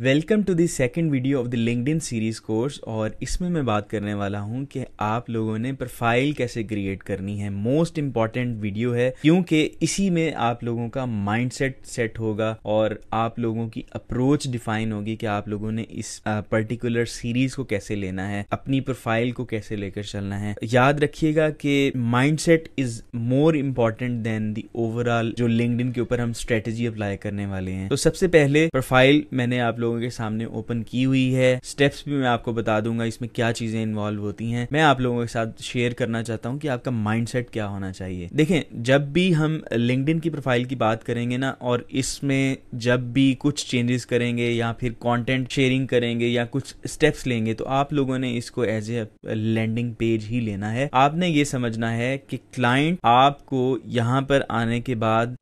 welcome to the second video of the LinkedIn series course और इसमें मैं बात करने वाला हूँ कि आप लोगों ने प्रोफाइल कैसे क्रिएट करनी है मोस्ट इम्पॉर्टेंट वीडियो है क्योंकि इसी में आप लोगों का माइंडसेट सेट होगा और आप लोगों की अप्रोच डिफाइन होगी कि आप लोगों ने इस पर्टिकुलर सीरीज़ को कैसे लेना है अपनी प्रोफाइल को कैसे लेकर चलना है याद रखिएगा कि mindset is more important than the overall जो लिंकड के ऊपर हम स्ट्रेटेजी अप्लाई करने वाले हैं तो सबसे पहले प्रोफाइल मैंने आप लोगों के सामने ओपन की हुई है स्टेप्स भी मैं आपको बता दूंगा इसमें क्या चीजें इन्वॉल्व होती हैं मैं आप लोगों के साथ शेयर करना चाहता हूँ कि आपका माइंडसेट क्या होना चाहिए देखें जब भी हम लिंकड की प्रोफाइल की बात करेंगे ना और इसमें जब भी कुछ चेंजेस करेंगे या फिर कॉन्टेंट शेयरिंग करेंगे या कुछ स्टेप्स लेंगे तो आप लोगों ने इसको एज ए लैंडिंग पेज ही लेना है आपने ये समझना है कि क्लाइंट आपको यहाँ पर आने के बाद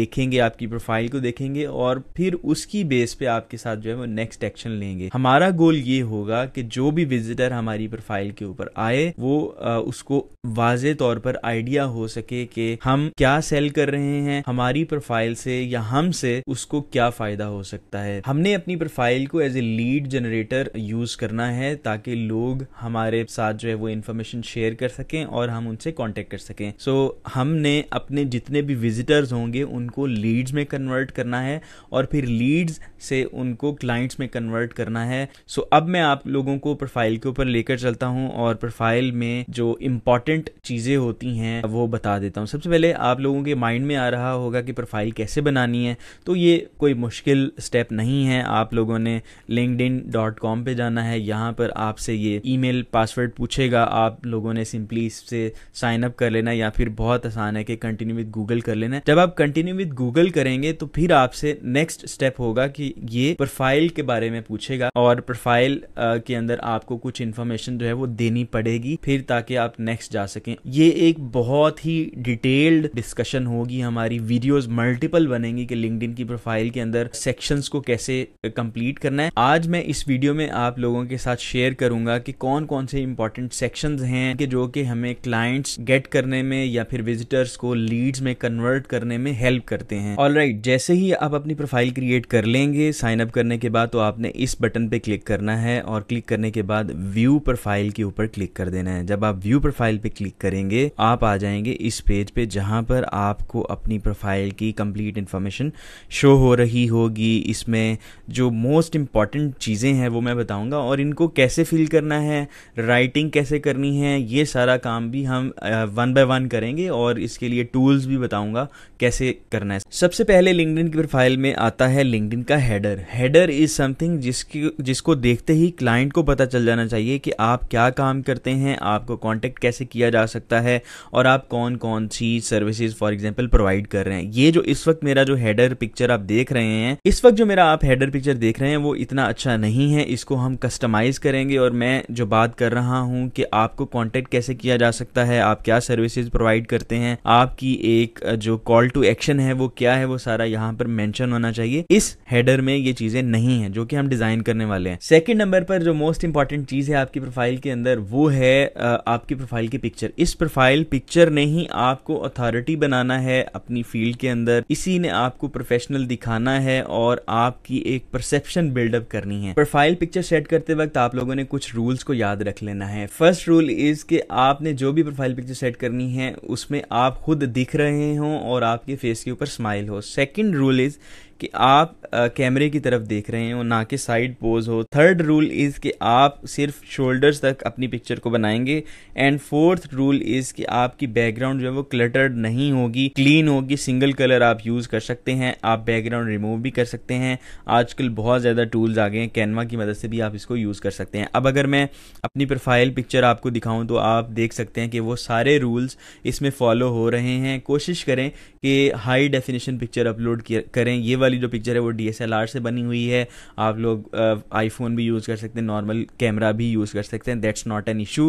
देखेंगे आपकी प्रोफाइल को देखेंगे और फिर उसकी बेस पे आपके साथ जो है वो नेक्स्ट एक्शन लेंगे हमारा गोल ये होगा कि जो भी विजिटर हमारी प्रोफाइल के ऊपर आए वो आ, उसको वाजे तौर पर आइडिया हो सके कि हम क्या सेल कर रहे हैं हमारी प्रोफाइल से या हमसे उसको क्या फायदा हो सकता है हमने अपनी प्रोफाइल को as a lead generator use करना है ताकि लोग हमारे साथ जो है वो इन्फॉर्मेशन शेयर कर सकें और हम उनसे कॉन्टेक्ट कर सकें सो so, हमने अपने जितने भी विजिटर्स होंगे उनको लीड्स में कन्वर्ट करना है और फिर लीड्स से उनको क्लाइंट्स में कन्वर्ट करना है सो so, अब मैं आप लोगों को प्रोफाइल के ऊपर लेकर चलता हूँ और प्रोफाइल में जो इम्पॉर्टेंट चीज़ें होती हैं वो बता देता हूँ सबसे पहले आप लोगों के माइंड में आ रहा होगा कि प्रोफाइल कैसे बनानी है तो ये कोई मुश्किल स्टेप नहीं है आप लोगों ने linkedin.com पे जाना है यहाँ पर आपसे ये ईमेल पासवर्ड पूछेगा आप लोगों ने सिंपली इससे साइन अप कर लेना या फिर बहुत आसान है कि कंटिन्यू विद गूगल कर लेना जब आप कंटिन्यू विद गूगल करेंगे तो फिर आपसे नेक्स्ट स्टेप होगा कि ये प्रोफाइल प्रोफाइल के बारे में पूछेगा और प्रोफाइल के अंदर आपको कुछ इन्फॉर्मेशन जो है वो देनी पड़ेगी फिर ताकि आप नेक्स्ट जा सकें ये एक बहुत ही डिटेल्ड डिस्कशन होगी हमारी वीडियोस मल्टीपल बनेंगी कि लिंकड की प्रोफाइल के अंदर सेक्शंस को कैसे कंप्लीट करना है आज मैं इस वीडियो में आप लोगों के साथ शेयर करूंगा कि कौन कौन से इंपॉर्टेंट सेक्शंस हैं कि जो कि हमें क्लाइंट्स गेट करने में या फिर विजिटर्स को लीड्स में कन्वर्ट करने में हेल्प करते हैं ऑलराइट right, जैसे ही आप अपनी प्रोफाइल क्रिएट कर लेंगे साइन अप करने करने के बाद तो आपने इस बटन पे क्लिक करना है और क्लिक करने के बाद व्यू प्रोफाइल के ऊपर क्लिक कर देना है जब आप व्यू प्रोफाइल पे क्लिक करेंगे आप आ जाएंगे इस पेज पे जहां पर आपको अपनी प्रोफाइल की कंप्लीट इन्फॉर्मेशन शो हो रही होगी इसमें जो मोस्ट इंपॉर्टेंट चीज़ें हैं वो मैं बताऊँगा और इनको कैसे फिल करना है राइटिंग कैसे करनी है ये सारा काम भी हम वन बाय वन करेंगे और इसके लिए टूल्स भी बताऊँगा कैसे करना है सबसे पहले लिंकडिन की प्रोफाइल में आता है लिंकडिन का header header career is something जिसकी जिसको देखते ही क्लाइंट को पता चल जाना चाहिए कि आप क्या काम करते हैं आपको कांटेक्ट कैसे किया जा सकता है और आप कौन कौन सी सर्विसेज फॉर एग्जांपल प्रोवाइड कर रहे हैं ये जो इस वक्त मेरा जो हेडर पिक्चर आप देख रहे हैं इस वक्त जो मेरा आप हेडर पिक्चर देख रहे हैं वो इतना अच्छा नहीं है इसको हम कस्टमाइज़ करेंगे और मैं जो बात कर रहा हूँ कि आपको कॉन्टेक्ट कैसे किया जा सकता है आप क्या सर्विसेज प्रोवाइड करते हैं आपकी एक जो कॉल टू एक्शन है वो क्या है वो सारा यहाँ पर मैंशन होना चाहिए इस हेडर में ये चीज़ें नहीं है जो कि हम डिज़ाइन करने वाले हैं सेकंड नंबर पर जो मोस्ट इंपॉर्टेंट चीज़ है आपकी प्रोफाइल के अंदर वो है आपकी प्रोफाइल की पिक्चर इस प्रोफाइल पिक्चर ने ही आपको अथॉरिटी बनाना है अपनी फील्ड के अंदर इसी ने आपको प्रोफेशनल दिखाना है और आपकी एक परसेप्शन बिल्डअप करनी है प्रोफाइल पिक्चर सेट करते वक्त आप लोगों ने कुछ रूल्स को याद रख लेना है फर्स्ट रूल इज के आपने जो भी प्रोफाइल पिक्चर सेट करनी है उसमें आप खुद दिख रहे हो और आपके फेस के ऊपर स्माइल हो सेकेंड रूल इज कि आप कैमरे की तरफ देख रहे हो ना कि साइड पोज हो थर्ड रूल इज़ कि आप सिर्फ शोल्डर्स तक अपनी पिक्चर को बनाएंगे एंड फोर्थ रूल इज़ कि आपकी बैकग्राउंड जो है वो क्लटर्ड नहीं होगी क्लीन होगी सिंगल कलर आप यूज़ कर सकते हैं आप बैकग्राउंड रिमूव भी कर सकते हैं आजकल बहुत ज़्यादा टूल्स आ गए हैं कैनवा की मदद से भी आप इसको यूज़ कर सकते हैं अब अगर मैं अपनी प्रोफाइल पिक्चर आपको दिखाऊं तो आप देख सकते हैं कि वो सारे रूल्स इसमें फॉलो हो रहे हैं कोशिश करें कि हाई डेफिनेशन पिक्चर अपलोड करें ये वाली जो पिक्चर है वो डी से बनी हुई है आप लोग आईफोन भी यूज़ कर सकते हैं नॉर्मल कैमरा भी यूज़ कर सकते हैं दैट्स नॉट एन इशू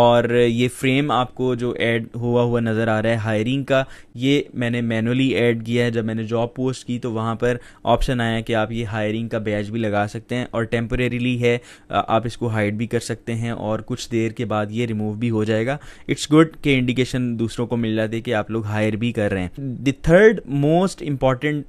और ये फ्रेम आपको जो ऐड हुआ हुआ नज़र आ रहा है हायरिंग का ये मैंने मैनुअली ऐड किया है जब मैंने जॉब पोस्ट की तो वहाँ पर ऑप्शन आया कि आप ये हायरिंग का बैज भी लगा सकते हैं और टेम्परेरीली है आप इसको हाइड भी कर सकते हैं और कुछ देर के बाद ये रिमूव भी हो जाएगा इट्स गुड के इंडिकेशन दूसरों को मिल जाती है कि आप लोग हायर भी कर रहे हैं the third most important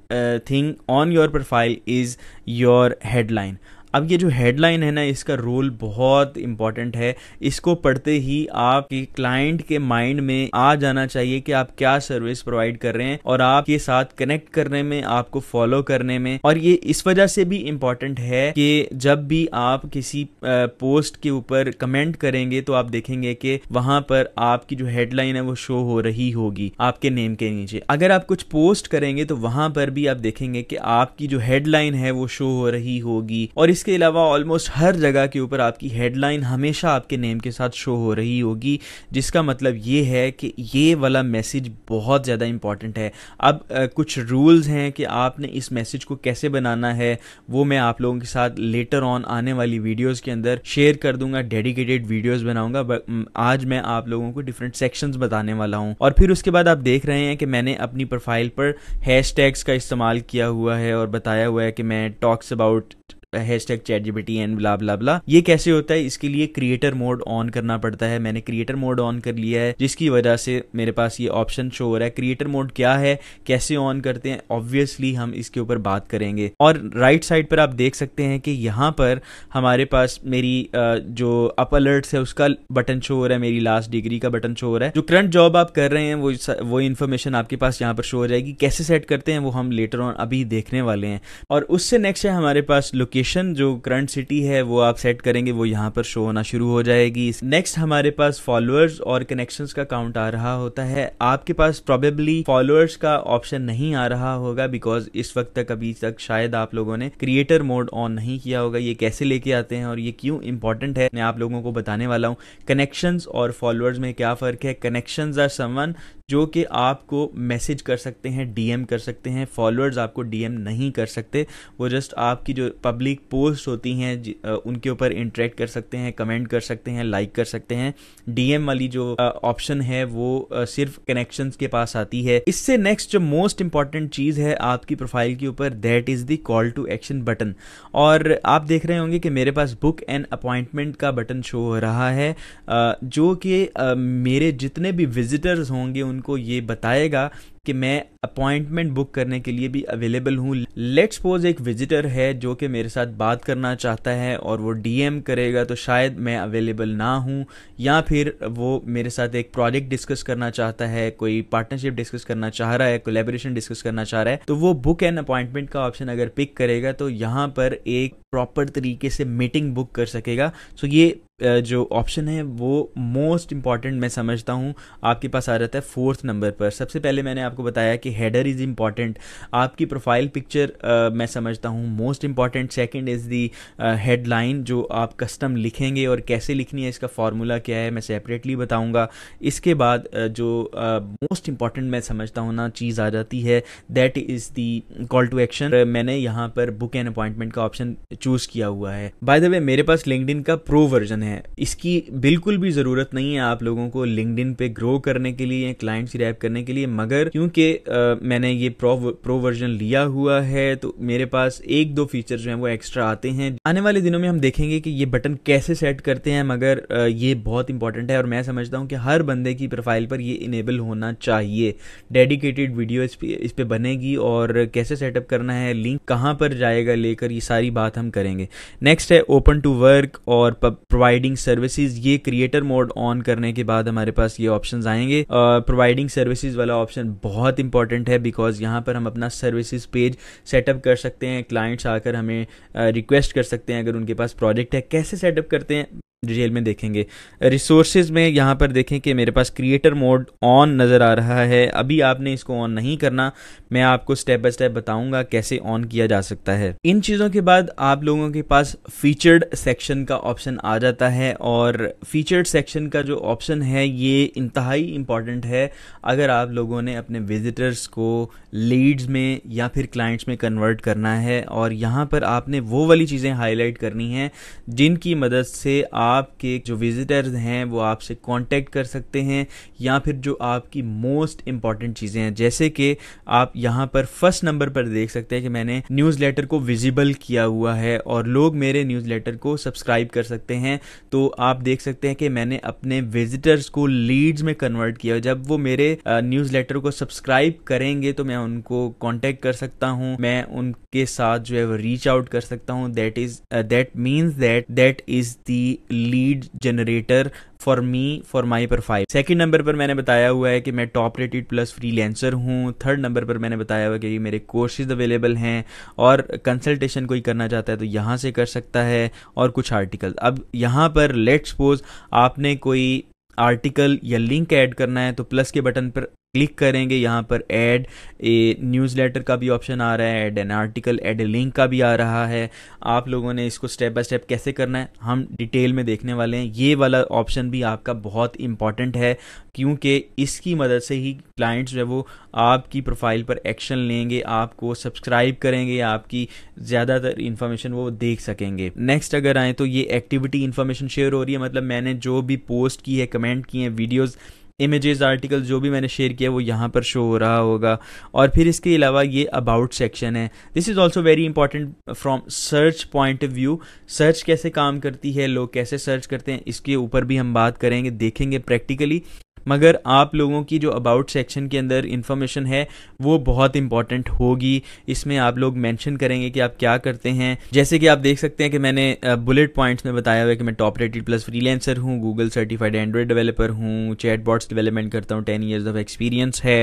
thing on your profile is your headline अब ये जो हेडलाइन है ना इसका रोल बहुत इंपॉर्टेंट है इसको पढ़ते ही आपके क्लाइंट के माइंड में आ जाना चाहिए कि आप क्या सर्विस प्रोवाइड कर रहे हैं और आपके साथ कनेक्ट करने में आपको फॉलो करने में और ये इस वजह से भी इम्पोर्टेंट है कि जब भी आप किसी पोस्ट के ऊपर कमेंट करेंगे तो आप देखेंगे कि वहां पर आपकी जो हेडलाइन है वो शो हो रही होगी आपके नेम के नीचे अगर आप कुछ पोस्ट करेंगे तो वहां पर भी आप देखेंगे कि आपकी जो हेडलाइन है वो शो हो रही होगी और इस इसके अलावा ऑलमोस्ट हर जगह के ऊपर आपकी हेडलाइन हमेशा आपके नेम के साथ शो हो रही होगी जिसका मतलब ये है कि ये वाला मैसेज बहुत ज़्यादा इंपॉर्टेंट है अब आ, कुछ रूल्स हैं कि आपने इस मैसेज को कैसे बनाना है वो मैं आप लोगों के साथ लेटर ऑन आने वाली वीडियोज़ के अंदर शेयर कर दूंगा डेडिकेटेड वीडियोज़ बनाऊँगा आज मैं आप लोगों को डिफरेंट सेक्शंस बताने वाला हूँ और फिर उसके बाद आप देख रहे हैं कि मैंने अपनी प्रोफाइल पर हैश का इस्तेमाल किया हुआ है और बताया हुआ है कि मैं talks about hashtag chat GPT and blah blah blah ये कैसे होता है इसके लिए क्रिएटर मोड ऑन करना पड़ता है मैंने क्रिएटर मोड ऑन कर लिया है जिसकी वजह से मेरे पास ये ऑप्शन शो हो रहा है क्रिएटर मोड क्या है कैसे ऑन करते हैं ऑब्वियसली हम इसके ऊपर बात करेंगे और राइट साइड पर आप देख सकते हैं कि यहाँ पर हमारे पास मेरी जो अप अलर्ट्स है उसका बटन शो हो रहा है मेरी लास्ट डिग्री का बटन शो हो रहा है जो करंट जॉब आप कर रहे हैं वो वो इन्फॉर्मेशन आपके पास यहाँ पर शो हो जाएगी कैसे सेट करते हैं वो हम लेटर ऑन अभी देखने वाले हैं और उससे नेक्स्ट है हमारे पास लोकेशन लोकेशन जो करंट सिटी है वो आप सेट करेंगे वो यहाँ पर शो होना शुरू हो जाएगी नेक्स्ट हमारे पास फॉलोअर्स और कनेक्शन का काउंट आ रहा होता है आपके पास प्रोबेबली फॉलोअर्स का ऑप्शन नहीं आ रहा होगा बिकॉज इस वक्त तक अभी तक शायद आप लोगों ने क्रिएटर मोड ऑन नहीं किया होगा ये कैसे लेके आते हैं और ये क्यों इंपॉर्टेंट है मैं आप लोगों को बताने वाला हूँ कनेक्शंस और फॉलोअर्स में क्या फ़र्क है कनेक्शंस आर समवन जो कि आपको मैसेज कर सकते हैं डीएम कर सकते हैं फॉलोअर्स आपको डीएम नहीं कर सकते वो जस्ट आपकी जो पब्लिक पोस्ट होती हैं उनके ऊपर इंटरेक्ट कर सकते हैं कमेंट कर सकते हैं लाइक कर सकते हैं डीएम वाली जो ऑप्शन है वो सिर्फ कनेक्शंस के पास आती है इससे नेक्स्ट जो मोस्ट इंपॉर्टेंट चीज़ है आपकी प्रोफाइल के ऊपर that is the call to action button और आप देख रहे होंगे कि मेरे पास बुक एंड अपॉइंटमेंट का बटन शो हो रहा है जो कि मेरे जितने भी विजिटर्स होंगे उन उनको ये बताएगा कि मैं अपॉइंटमेंट बुक करने के लिए भी अवेलेबल हूँ लेट सपोज एक विजिटर है जो कि मेरे साथ बात करना चाहता है और वो डीएम करेगा तो शायद मैं अवेलेबल ना हूँ या फिर वो मेरे साथ एक प्रोजेक्ट डिस्कस करना चाहता है कोई पार्टनरशिप डिस्कस करना चाह रहा है कोलेबोरेशन डिस्कस करना चाह रहा है तो वो बुक एंड अपॉइंटमेंट का ऑप्शन अगर पिक करेगा तो यहाँ पर एक प्रॉपर तरीके से मीटिंग बुक कर सकेगा सो ये जो ऑप्शन है वो मोस्ट इम्पॉर्टेंट मैं समझता हूँ आपके पास आ जाता है फोर्थ नंबर पर सबसे पहले मैंने आपको बताया कि हेडर इज़ इम्पॉर्टेंट आपकी प्रोफाइल पिक्चर मैं समझता हूँ most important second is the headline जो आप कस्टम लिखेंगे और कैसे लिखनी है इसका फार्मूला क्या है मैं सेपरेटली बताऊँगा इसके बाद uh, जो मोस्ट uh, इंपॉर्टेंट मैं समझता हूँ ना चीज़ आ जाती है that is the call to action मैंने यहाँ पर बुक एंड अपॉइंटमेंट का ऑप्शन चूज़ किया हुआ है बाय द वे मेरे पास लिंकड का प्रो वर्जन है हैं इसकी बिल्कुल भी ज़रूरत नहीं है आप लोगों को लिंकड पे ग्रो करने के लिए क्लाइंट्स रैप करने के लिए मगर क्योंकि मैंने ये प्रो प्रो वर्जन लिया हुआ है तो मेरे पास एक दो फीचर जो है वो एक्स्ट्रा आते हैं आने वाले दिनों में हम देखेंगे कि ये बटन कैसे सेट करते हैं मगर आ, ये बहुत इंपॉर्टेंट है और मैं समझता हूँ कि हर बंदे की प्रोफाइल पर ये इनेबल होना चाहिए डेडिकेटेड वीडियो इस पर इस पर बनेगी और कैसे सेटअप करना है लिंक कहाँ पर जाएगा लेकर ये सारी बात हम करेंगे नेक्स्ट है ओपन टू वर्क और प्रोवाइड प्रोवाइडिंग सर्विसेज ये क्रिएटर मोड ऑन करने के बाद हमारे पास ये ऑप्शंस आएंगे प्रोवाइडिंग uh, सर्विसेज वाला ऑप्शन बहुत इंपॉर्टेंट है बिकॉज यहाँ पर हम अपना सर्विसेज पेज सेटअप कर सकते हैं क्लाइंट्स आकर हमें रिक्वेस्ट uh, कर सकते हैं अगर उनके पास प्रोजेक्ट है कैसे सेटअप करते हैं डिटेल में देखेंगे रिसोर्सेज में यहाँ पर देखें कि मेरे पास क्रिएटर मोड ऑन नज़र आ रहा है अभी आपने इसको ऑन नहीं करना मैं आपको स्टेप बाय स्टेप बताऊंगा कैसे ऑन किया जा सकता है इन चीज़ों के बाद आप लोगों के पास फीचर्ड सेक्शन का ऑप्शन आ जाता है और फीचर्ड सेक्शन का जो ऑप्शन है ये इंतहाई इम्पॉर्टेंट है अगर आप लोगों ने अपने विजिटर्स को लीड्स में या फिर क्लाइंट्स में कन्वर्ट करना है और यहाँ पर आपने वो वाली चीज़ें हाईलाइट करनी हैं जिनकी मदद से आप आपके जो विजिटर्स हैं वो आपसे कांटेक्ट कर सकते हैं या फिर जो आपकी मोस्ट इम्पॉर्टेंट चीज़ें हैं जैसे कि आप यहाँ पर फर्स्ट नंबर पर देख सकते हैं कि मैंने न्यूज़लेटर को विजिबल किया हुआ है और लोग मेरे न्यूज़लेटर को सब्सक्राइब कर सकते हैं तो आप देख सकते हैं कि मैंने अपने विजिटर्स को लीड्स में कन्वर्ट किया जब वो मेरे न्यूज़लेटर को सब्सक्राइब करेंगे तो मैं उनको कॉन्टेक्ट कर सकता हूँ मैं उन के साथ जो है वो रीच आउट कर सकता हूँ that is that means that that is the lead generator for me for my profile second number पर मैंने बताया हुआ है कि मैं top rated plus freelancer हूँ थर्ड नंबर पर मैंने बताया हुआ है कि मेरे कोर्सेज अवेलेबल हैं और कंसल्टेशन कोई करना चाहता है तो यहाँ से कर सकता है और कुछ आर्टिकल अब यहाँ पर लेट सपोज आपने कोई आर्टिकल या लिंक ऐड करना है तो प्लस के बटन पर क्लिक करेंगे यहाँ पर ऐड ए न्यूज़ लेटर का भी ऑप्शन आ रहा है add an article add a link का भी आ रहा है आप लोगों ने इसको स्टेप बाय स्टेप कैसे करना है हम डिटेल में देखने वाले हैं ये वाला ऑप्शन भी आपका बहुत इंपॉर्टेंट है क्योंकि इसकी मदद से ही क्लाइंट्स जो है वो आपकी प्रोफाइल पर एक्शन लेंगे आपको सब्सक्राइब करेंगे आपकी ज़्यादातर इन्फॉर्मेशन वो देख सकेंगे नेक्स्ट अगर आए तो ये एक्टिविटी इन्फॉर्मेशन शेयर हो रही है मतलब मैंने जो भी पोस्ट की है कमेंट किए हैं वीडियोज़ इमेजेस आर्टिकल जो भी मैंने शेयर किया वो यहाँ पर शो हो रहा होगा और फिर इसके अलावा ये अबाउट सेक्शन है this is also very important from search point of view search कैसे काम करती है लोग कैसे सर्च करते हैं इसके ऊपर भी हम बात करेंगे देखेंगे प्रैक्टिकली मगर आप लोगों की जो अबाउट सेक्शन के अंदर इन्फॉर्मेशन है वो बहुत इंपॉर्टेंट होगी इसमें आप लोग मेंशन करेंगे कि आप क्या करते हैं जैसे कि आप देख सकते हैं कि मैंने बुलेट पॉइंट्स में बताया हुआ है कि मैं टॉप रेटेड प्लस फ्रीलेंसर हूँ गूगल सर्टिफाइड एंड्रॉयड डेवलपर हूँ चैट बॉट्स डेवलपमेंट करता हूँ टेन ईयर्स ऑफ एक्सपीरियंस है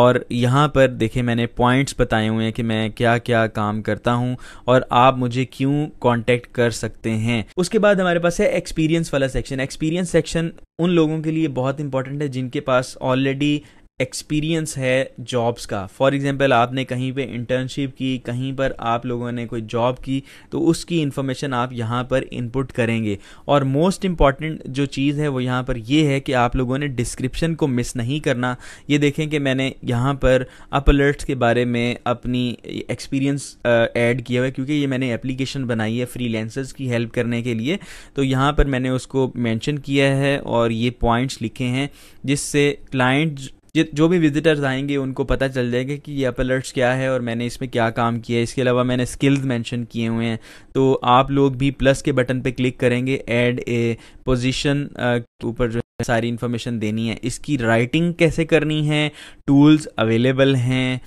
और यहाँ पर देखे मैंने पॉइंट्स बताए हुए हैं कि मैं क्या क्या काम करता हूँ और आप मुझे क्यों कॉन्टेक्ट कर सकते हैं उसके बाद हमारे पास है एक्सपीरियंस वाला सेक्शन एक्सपीरियंस सेक्शन उन लोगों के लिए बहुत इंपॉर्टेंट इंपॉर्टेंट है जिनके पास ऑलरेडी एक्सपीरियंस है जॉब्स का फॉर एग्जांपल आपने कहीं पे इंटर्नशिप की कहीं पर आप लोगों ने कोई जॉब की तो उसकी इन्फॉर्मेशन आप यहाँ पर इनपुट करेंगे और मोस्ट इम्पॉर्टेंट जो चीज़ है वो यहाँ पर ये है कि आप लोगों ने डिस्क्रिप्शन को मिस नहीं करना ये देखें कि मैंने यहाँ पर अपलर्ट्स के बारे में अपनी एक्सपीरियंस एड किया हुआ है क्योंकि ये मैंने एप्लीकेशन बनाई है फ्री की हेल्प करने के लिए तो यहाँ पर मैंने उसको मैंशन किया है और ये पॉइंट्स लिखे हैं जिससे क्लाइंट जो भी विजिटर्स आएंगे उनको पता चल जाएगा कि ये अपलर्ट्स क्या है और मैंने इसमें क्या काम किया है इसके अलावा मैंने स्किल्स मेंशन किए हुए हैं तो आप लोग भी प्लस के बटन पे क्लिक करेंगे ऐड ए पोजीशन ऊपर जो है सारी इन्फॉर्मेशन देनी है इसकी राइटिंग कैसे करनी है टूल्स अवेलेबल हैं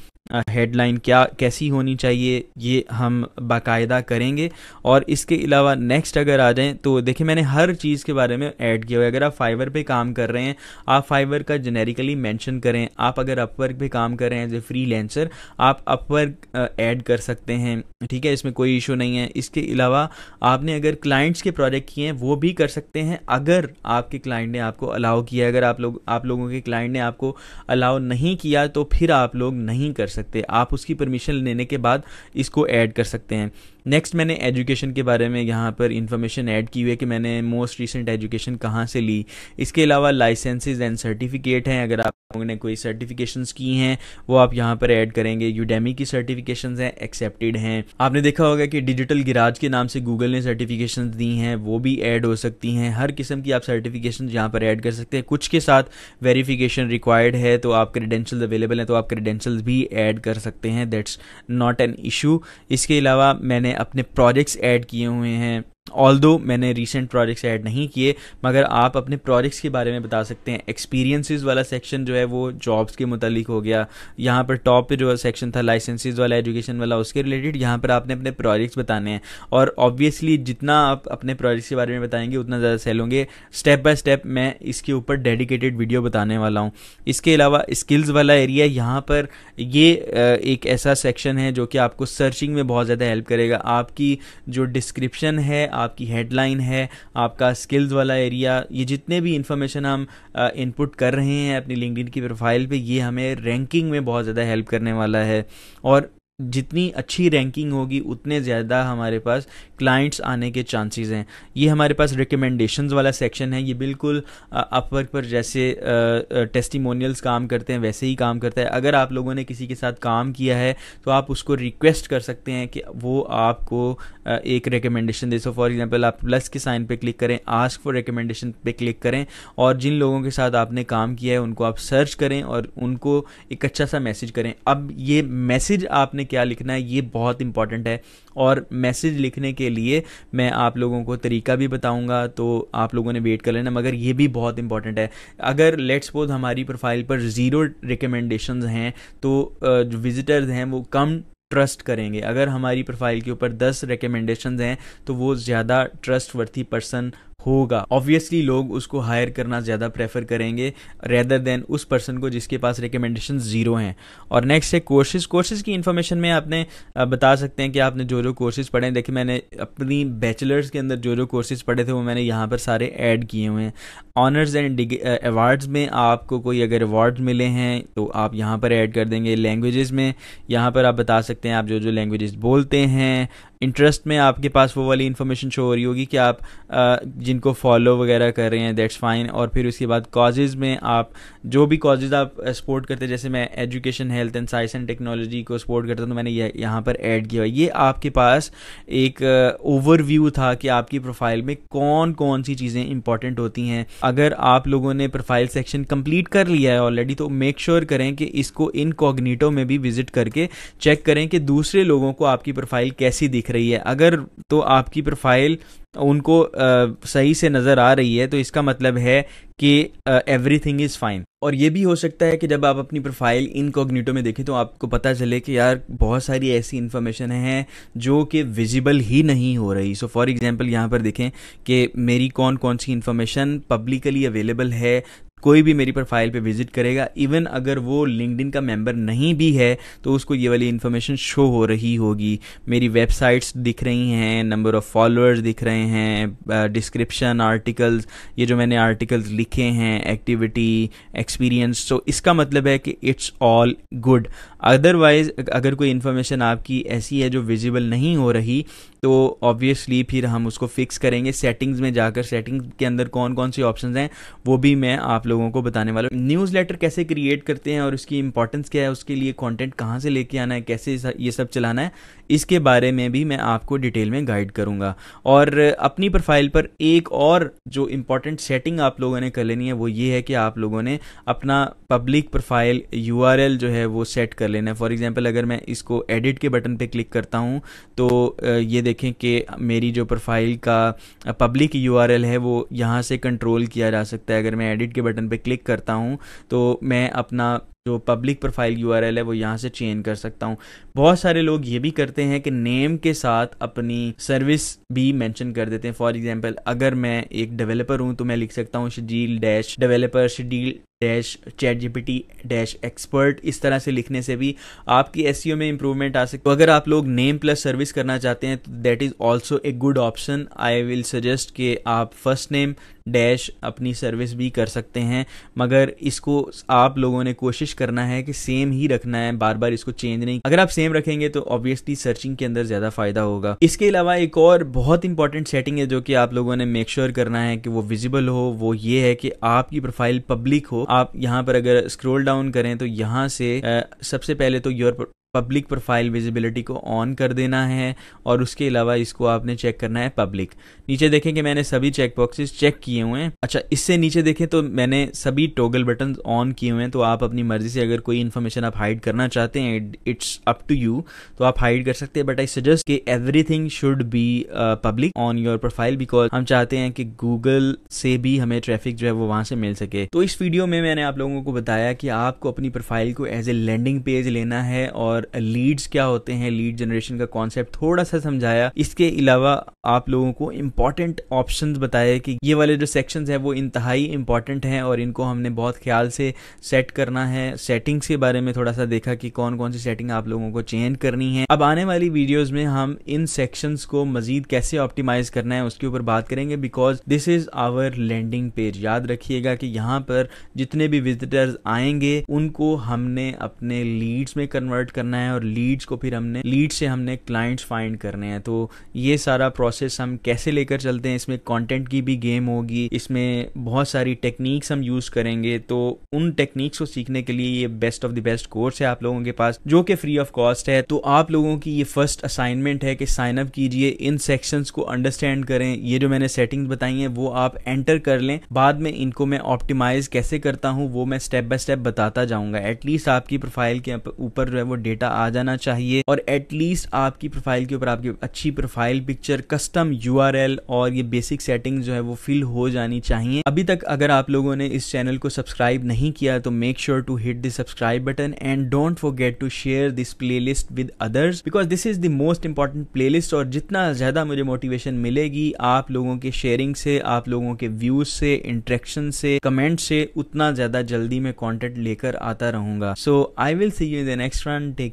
हेडलाइन क्या कैसी होनी चाहिए ये हम बाकायदा करेंगे और इसके अलावा नेक्स्ट अगर आ जाएँ तो देखिए मैंने हर चीज़ के बारे में ऐड किया हुआ है अगर आप फाइवर पे काम कर रहे हैं आप फाइवर का जेनेरिकली मेंशन करें आप अगर अपवर्क पे काम कर रहे हैं एज ए फ्री आप अपवर्क ऐड कर सकते हैं ठीक है इसमें कोई इशू नहीं है इसके अलावा आपने अगर क्लाइंट्स के प्रोजेक्ट किए हैं वो भी कर सकते हैं अगर आपके क्लाइंट ने आपको अलाउ किया अगर आप लोग आप लोगों के क्लाइंट ने आपको अलाउ नहीं किया तो फिर आप लोग नहीं कर सकते सकते आप उसकी परमिशन लेने के बाद इसको ऐड कर सकते हैं नेक्स्ट मैंने एजुकेशन के बारे में यहाँ पर इंफॉर्मेशन ऐड की हुई है कि मैंने मोस्ट रिसेंट एजुकेशन कहाँ से ली इसके अलावा लाइसेंसेज एंड सर्टिफिकेट हैं अगर आप लोगों ने कोई सर्टिफिकेशंस की हैं वो आप यहाँ पर ऐड करेंगे यूडेमी की सर्टिफिकेशंस हैं एक्सेप्टेड हैं आपने देखा होगा कि डिजिटल गिराज के नाम से गूगल ने सर्टिफिकेशन दी हैं वो भी ऐड हो सकती हैं हर किस्म की आप सर्टिफिकेशन यहाँ पर ऐड कर सकते हैं कुछ के साथ वेरीफिकेशन रिक्वायर्ड है तो आप क्रीडेंशल अवेलेबल हैं तो आप क्रीडेंशल भी ऐड कर सकते हैं दैट्स नॉट एन इशू इसके अलावा मैंने अपने प्रोजेक्ट्स ऐड किए हुए हैं ऑल दो मैंने रिसेंट प्रोजेक्ट्स ऐड नहीं किए मगर आप अपने प्रोजेक्ट्स के बारे में बता सकते हैं एक्सपीरियंसिस वाला सेक्शन जो है वो जॉब्स के मुतलिक हो गया यहाँ पर टॉप पे जो सेक्शन था लाइसेंसेज वाला एजुकेशन वाला उसके रिलेटेड यहाँ पर आपने अपने प्रोजेक्ट्स बताने हैं और ऑब्वियसली जितना आप अपने प्रोजेक्ट्स के बारे में बताएंगे उतना ज़्यादा सेल होंगे स्टेप बाय स्टेप मैं इसके ऊपर डेडिकेटेड वीडियो बताने वाला हूँ इसके अलावा स्किल्स वाला एरिया यहाँ पर ये एक ऐसा सेक्शन है जो कि आपको सर्चिंग में बहुत ज़्यादा हेल्प करेगा आपकी जो डिस्क्रिप्शन है आपकी हेडलाइन है आपका स्किल्स वाला एरिया ये जितने भी इंफॉर्मेशन हम इनपुट कर रहे हैं अपनी लिंकड की प्रोफाइल पे ये हमें रैंकिंग में बहुत ज़्यादा हेल्प करने वाला है और जितनी अच्छी रैंकिंग होगी उतने ज़्यादा हमारे पास क्लाइंट्स आने के चांसेस हैं ये हमारे पास रिकमेंडेशंस वाला सेक्शन है ये बिल्कुल अपवर्क पर जैसे टेस्टिमोनियल्स काम करते हैं वैसे ही काम करता है अगर आप लोगों ने किसी के साथ काम किया है तो आप उसको रिक्वेस्ट कर सकते हैं कि वो आपको एक रिकमेंडेशन दे सो फॉर एग्जाम्पल आप प्लस के साइन पर क्लिक करें आस्क फॉर रिकमेंडेशन पर क्लिक करें और जिन लोगों के साथ आपने काम किया है उनको आप सर्च करें और उनको एक अच्छा सा मैसेज करें अब ये मैसेज आपने आपने क्या लिखना है ये बहुत इंपॉर्टेंट है और मैसेज लिखने के लिए मैं आप लोगों को तरीका भी बताऊंगा तो आप लोगों ने वेट कर लेना मगर ये भी बहुत इंपॉर्टेंट है अगर लेट्स सपोज हमारी प्रोफाइल पर ज़ीरो रिकमेंडेशन हैं तो जो विजिटर्स हैं वो कम ट्रस्ट करेंगे अगर हमारी प्रोफाइल के ऊपर 10 रिकमेंडेशन हैं तो वो ज़्यादा ट्रस्ट वर्थी पर्सन होगा ऑब्वियसली लोग उसको हायर करना ज़्यादा प्रेफर करेंगे रेदर देन उस पर्सन को जिसके पास रिकमेंडेशन ज़ीरो हैं और नेक्स्ट है कोर्सेज कोर्सेज की इन्फॉर्मेशन में आपने बता सकते हैं कि आपने जो जो कोर्सेज पढ़े हैं देखिए मैंने अपनी बैचलर्स के अंदर जो जो कोर्सेज पढ़े थे वो मैंने यहाँ पर सारे ऐड किए हुए हैं ऑनर्स एंड अवार्ड्स में आपको कोई अगर अवार्ड मिले हैं तो आप यहाँ पर ऐड कर देंगे लैंग्वेजेस में यहाँ पर आप बता सकते हैं आप जो जो लैंग्वेजेस बोलते हैं इंटरेस्ट में आपके पास वो वाली इन्फॉर्मेशन शो हो रही होगी कि आप जिनको फॉलो वगैरह कर रहे हैं दैट्स फाइन और फिर उसके बाद कॉजेज़ में आप जो भी कॉजेज़ आप सपोर्ट करते हैं जैसे मैं education health and science and technology को सपोर्ट करता हूँ तो मैंने यहाँ पर ऐड किया ये आपके पास एक ओवरव्यू था कि आपकी प्रोफाइल में कौन कौन सी चीज़ें इंपॉर्टेंट होती हैं अगर आप लोगों ने प्रोफाइल सेक्शन कंप्लीट कर लिया है ऑलरेडी तो मेक श्योर sure करें कि इसको इनकॉग्निटो में भी विजिट करके चेक करें कि दूसरे लोगों को आपकी प्रोफाइल कैसी दिख रही है अगर तो आपकी प्रोफाइल उनको आ, सही से नज़र आ रही है तो इसका मतलब है कि एवरीथिंग इज़ फाइन और ये भी हो सकता है कि जब आप अपनी प्रोफाइल इन कॉग्निटो में देखें तो आपको पता चले कि यार बहुत सारी ऐसी इन्फॉर्मेशन हैं जो कि विजिबल ही नहीं हो रही सो फॉर एग्जांपल यहाँ पर देखें कि मेरी कौन कौन सी इन्फॉर्मेशन पब्लिकली अवेलेबल है कोई भी मेरी प्रोफाइल पे विजिट करेगा इवन अगर वो लिंकड का मेंबर नहीं भी है तो उसको ये वाली इन्फॉर्मेशन शो हो रही होगी मेरी वेबसाइट्स दिख रही हैं नंबर ऑफ़ फॉलोअर्स दिख रहे हैं डिस्क्रिप्शन आर्टिकल्स ये जो मैंने आर्टिकल्स लिखे हैं एक्टिविटी एक्सपीरियंस तो इसका मतलब है कि इट्स ऑल गुड अदरवाइज़ अगर कोई इन्फॉर्मेशन आपकी ऐसी है जो विजिबल नहीं हो रही तो ऑब्वियसली फिर हम उसको फिक्स करेंगे सेटिंग्स में जाकर सेटिंग्स के अंदर कौन कौन से ऑप्शन हैं वो भी मैं आप लोग लोगों को बताने वाला न्यूज़ लेटर कैसे क्रिएट करते हैं और उसकी इंपॉर्टेंस क्या है उसके लिए कॉन्टेंट कहाँ से लेके आना है कैसे ये सब चलाना है इसके बारे में भी मैं आपको डिटेल में गाइड करूंगा और अपनी प्रोफाइल पर एक और जो इम्पॉर्टेंट सेटिंग आप लोगों ने कर लेनी है वो ये है कि आप लोगों ने अपना पब्लिक प्रोफाइल यू जो है वो सेट कर लेना है फॉर एग्जाम्पल अगर मैं इसको एडिट के बटन पर क्लिक करता हूँ तो ये देखें कि मेरी जो प्रोफाइल का पब्लिक यू है वो यहाँ से कंट्रोल किया जा सकता है अगर मैं एडिट के बटन पर क्लिक करता हूँ तो मैं अपना जो पब्लिक प्रोफाइल यू है वो यहाँ से चेंज कर सकता हूँ बहुत सारे लोग ये भी करते हैं कि नेम के साथ अपनी सर्विस भी मेंशन कर देते हैं फॉर एग्जांपल अगर मैं एक डेवलपर हूँ तो मैं लिख सकता हूँ Shadil dash developer Shadil dash chat GPT dash expert इस तरह से लिखने से भी आपकी एस e में इंप्रूवमेंट आ सकती है तो अगर आप लोग नेम प्लस सर्विस करना चाहते हैं तो that is also a good option I will suggest कि आप फर्स्ट नेम डैश अपनी सर्विस भी कर सकते हैं मगर इसको आप लोगों ने कोशिश करना है कि सेम ही रखना है बार बार इसको चेंज नहीं अगर आप सेम रखेंगे तो ऑब्वियसली सर्चिंग के अंदर ज़्यादा फायदा होगा इसके अलावा एक और बहुत इंपॉर्टेंट सेटिंग है जो कि आप लोगों ने मेक श्योर sure करना है कि वो विजिबल हो वो ये है कि आपकी प्रोफाइल पब्लिक हो आप यहाँ पर अगर स्क्रोल डाउन करें तो यहाँ से आ, सबसे पहले तो योर पब्लिक प्रोफाइल विजिबिलिटी को ऑन कर देना है और उसके अलावा इसको आपने चेक करना है पब्लिक नीचे देखें कि मैंने सभी चेक बॉक्सेस चेक किए हुए हैं अच्छा इससे नीचे देखें तो मैंने सभी टोगल बटन ऑन किए हुए हैं तो आप अपनी मर्जी से अगर कोई इन्फॉर्मेशन आप हाइड करना चाहते हैं इट्स अप टू यू तो आप हाइड कर सकते हैं बट आई सजेस्ट कि everything should be public on your profile because हम चाहते हैं कि गूगल से भी हमें ट्रैफिक जो है वो वहां से मिल सके तो इस वीडियो में मैंने आप लोगों को बताया कि आपको अपनी प्रोफाइल को एज ए लैंडिंग पेज लेना है और और लीड्स क्या होते हैं लीड जनरेशन का कॉन्सेप्ट थोड़ा सा समझाया इसके अलावा आप लोगों को इंपॉर्टेंट ऑप्शन बताए कि ये वाले जो सेक्शन है वो इंतहाई इम्पॉर्टेंट हैं और इनको हमने बहुत ख्याल से सेट करना है सेटिंग्स के बारे में थोड़ा सा देखा कि कौन कौन सी सेटिंग आप लोगों को चेंज करनी है अब आने वाली वीडियोज में हम इन सेक्शन को मजीद कैसे ऑप्टिमाइज करना है उसके ऊपर बात करेंगे because this is our landing page याद रखिएगा कि यहाँ पर जितने भी विजिटर्स आएंगे उनको हमने अपने लीड्स में कन्वर्ट करना करना है और लीड्स को फिर हमने लीड से हमने क्लाइंट्स फाइंड करने हैं तो ये सारा प्रोसेस हम कैसे लेकर चलते हैं इसमें कंटेंट की भी गेम होगी इसमें बहुत सारी टेक्निक्स हम यूज़ करेंगे तो उन टेक्निक्स को सीखने के लिए ये best of the best course है आप लोगों के पास जो कि फ्री ऑफ कॉस्ट है तो आप लोगों की ये फर्स्ट असाइनमेंट है कि साइन अप कीजिए इन सेक्शंस को अंडरस्टैंड करें ये जो मैंने सेटिंग्स बताई हैं वो आप एंटर कर लें बाद में इनको मैं ऑप्टिमाइज कैसे करता हूँ वो मैं स्टेप बाय स्टेप बताता जाऊंगा एटलीस्ट आपकी प्रोफाइल के ऊपर जो है वो डेटा डेटा आ जाना चाहिए और एटलीस्ट आपकी प्रोफाइल के ऊपर आपकी अच्छी प्रोफाइल पिक्चर कस्टम यू और ये बेसिक सेटिंग जो है वो फिल हो जानी चाहिए अभी तक अगर आप लोगों ने इस चैनल को सब्सक्राइब नहीं किया तो make sure to hit the subscribe button and don't forget to share this playlist with others because this is the most important playlist और जितना ज्यादा मुझे मोटिवेशन मिलेगी आप लोगों के शेयरिंग से आप लोगों के व्यूज से इंट्रेक्शन से कमेंट से उतना ज्यादा जल्दी में कॉन्टेंट लेकर आता रहूंगा so I will see you in the next run take